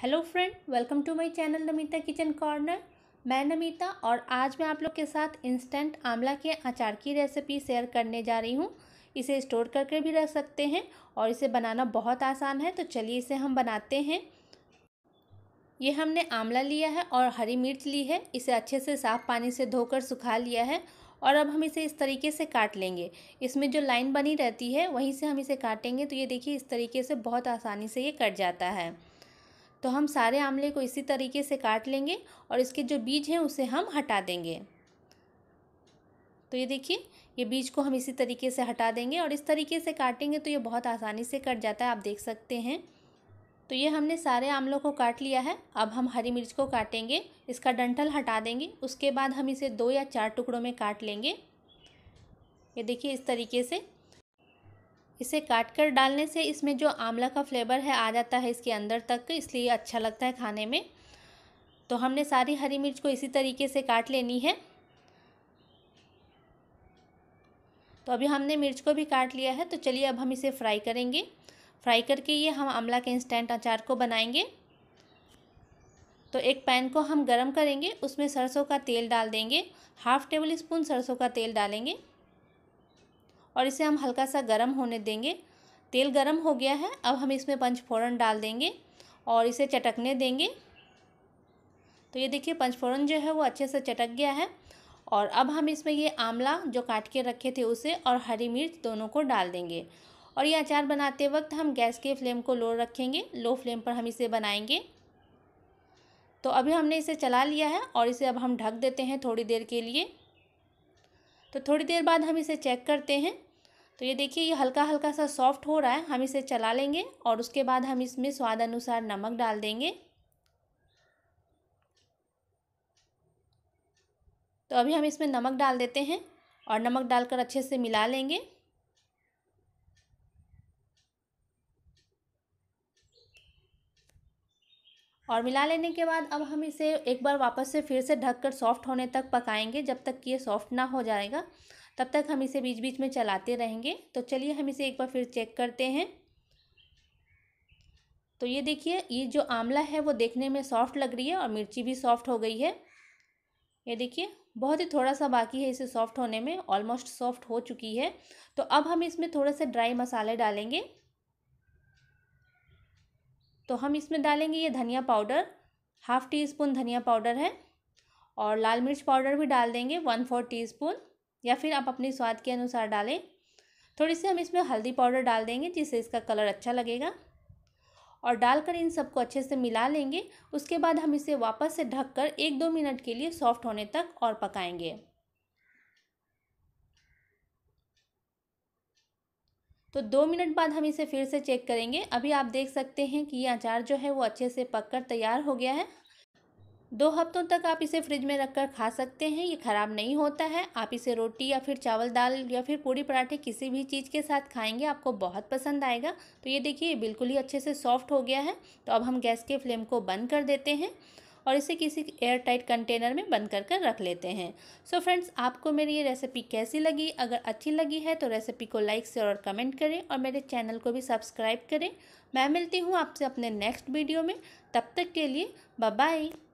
hello friend welcome to my channel Namita kitchen corner मैं नमिता और आज मैं आप लोग के साथ इंस्टेंट आंवला के अचार की रेसिपी शेयर करने जा रही हूँ इसे स्टोर करके भी रख सकते हैं और इसे बनाना बहुत आसान है तो चलिए इसे हम बनाते हैं ये हमने आंवला लिया है और हरी मिर्च ली है इसे अच्छे से साफ़ पानी से धोकर सुखा लिया है और अब हम इसे इस तरीके से काट लेंगे इसमें जो लाइन बनी रहती है वहीं से हम इसे काटेंगे तो ये देखिए इस तरीके से बहुत आसानी से ये कट जाता है तो हम सारे आमले को इसी तरीके से काट लेंगे और इसके जो बीज हैं उसे हम हटा देंगे तो ये देखिए ये बीज को हम इसी तरीके से हटा देंगे और इस तरीके से काटेंगे तो ये बहुत आसानी से कट जाता है आप देख सकते हैं तो ये हमने सारे आमलों को काट लिया है अब हम हरी मिर्च को काटेंगे इसका डंठल हटा देंगे उसके बाद हम इसे दो या चार टुकड़ों में काट लेंगे ये देखिए इस तरीके से इसे काट कर डालने से इसमें जो आंवला का फ्लेवर है आ जाता है इसके अंदर तक इसलिए अच्छा लगता है खाने में तो हमने सारी हरी मिर्च को इसी तरीके से काट लेनी है तो अभी हमने मिर्च को भी काट लिया है तो चलिए अब हम इसे फ्राई करेंगे फ्राई करके ये हम आंवला के इंस्टेंट अचार को बनाएंगे तो एक पैन को हम गरम करेंगे उसमें सरसों का तेल डाल देंगे हाफ़ टेबल स्पून सरसों का तेल डालेंगे और इसे हम हल्का सा गर्म होने देंगे तेल गर्म हो गया है अब हम इसमें पंचफोरन डाल देंगे और इसे चटकने देंगे तो ये देखिए पंचफोरन जो है वो अच्छे से चटक गया है और अब हम इसमें ये आंवला जो काट के रखे थे उसे और हरी मिर्च दोनों को डाल देंगे और ये अचार बनाते वक्त हम गैस के फ्लेम को लो रखेंगे लो फ्लेम पर हम इसे बनाएंगे तो अभी हमने इसे चला लिया है और इसे अब हम ढक देते हैं थोड़ी देर के लिए तो थोड़ी देर बाद हम इसे चेक करते हैं तो ये देखिए ये हल्का हल्का सा सॉफ्ट हो रहा है हम इसे चला लेंगे और उसके बाद हम इसमें स्वाद अनुसार नमक डाल देंगे तो अभी हम इसमें नमक डाल देते हैं और नमक डालकर अच्छे से मिला लेंगे और मिला लेने के बाद अब हम इसे एक बार वापस से फिर से ढककर सॉफ्ट होने तक पकाएंगे जब तक कि ये सॉफ्ट ना हो जाएगा तब तक हम इसे बीच बीच में चलाते रहेंगे तो चलिए हम इसे एक बार फिर चेक करते हैं तो ये देखिए ये जो आंवला है वो देखने में सॉफ्ट लग रही है और मिर्ची भी सॉफ्ट हो गई है ये देखिए बहुत ही थोड़ा सा बाकी है इसे सॉफ्ट होने में ऑलमोस्ट सॉफ्ट हो चुकी है तो अब हम इसमें थोड़े से ड्राई मसाले डालेंगे तो हम इसमें डालेंगे ये धनिया पाउडर हाफ़ टी स्पून धनिया पाउडर है और लाल मिर्च पाउडर भी डाल देंगे वन फोर टी स्पून या फिर आप अपने स्वाद के अनुसार डालें थोड़ी सी हम इसमें हल्दी पाउडर डाल देंगे जिससे इसका कलर अच्छा लगेगा और डालकर इन सबको अच्छे से मिला लेंगे उसके बाद हम इसे वापस से ढककर एक दो मिनट के लिए सॉफ्ट होने तक और पकाएंगे तो दो मिनट बाद हम इसे फिर से चेक करेंगे अभी आप देख सकते हैं कि ये अचार जो है वो अच्छे से पककर तैयार हो गया है दो हफ्तों तक आप इसे फ्रिज में रखकर खा सकते हैं ये ख़राब नहीं होता है आप इसे रोटी या फिर चावल दाल या फिर पूड़ी पराठे किसी भी चीज़ के साथ खाएंगे आपको बहुत पसंद आएगा तो ये देखिए बिल्कुल ही अच्छे से सॉफ्ट हो गया है तो अब हम गैस के फ्लेम को बंद कर देते हैं और इसे किसी एयर टाइट कंटेनर में बंद कर कर रख लेते हैं सो so फ्रेंड्स आपको मेरी ये रेसिपी कैसी लगी अगर अच्छी लगी है तो रेसिपी को लाइक शेयर और कमेंट करें और मेरे चैनल को भी सब्सक्राइब करें मैं मिलती हूँ आपसे अपने नेक्स्ट वीडियो में तब तक के लिए बाय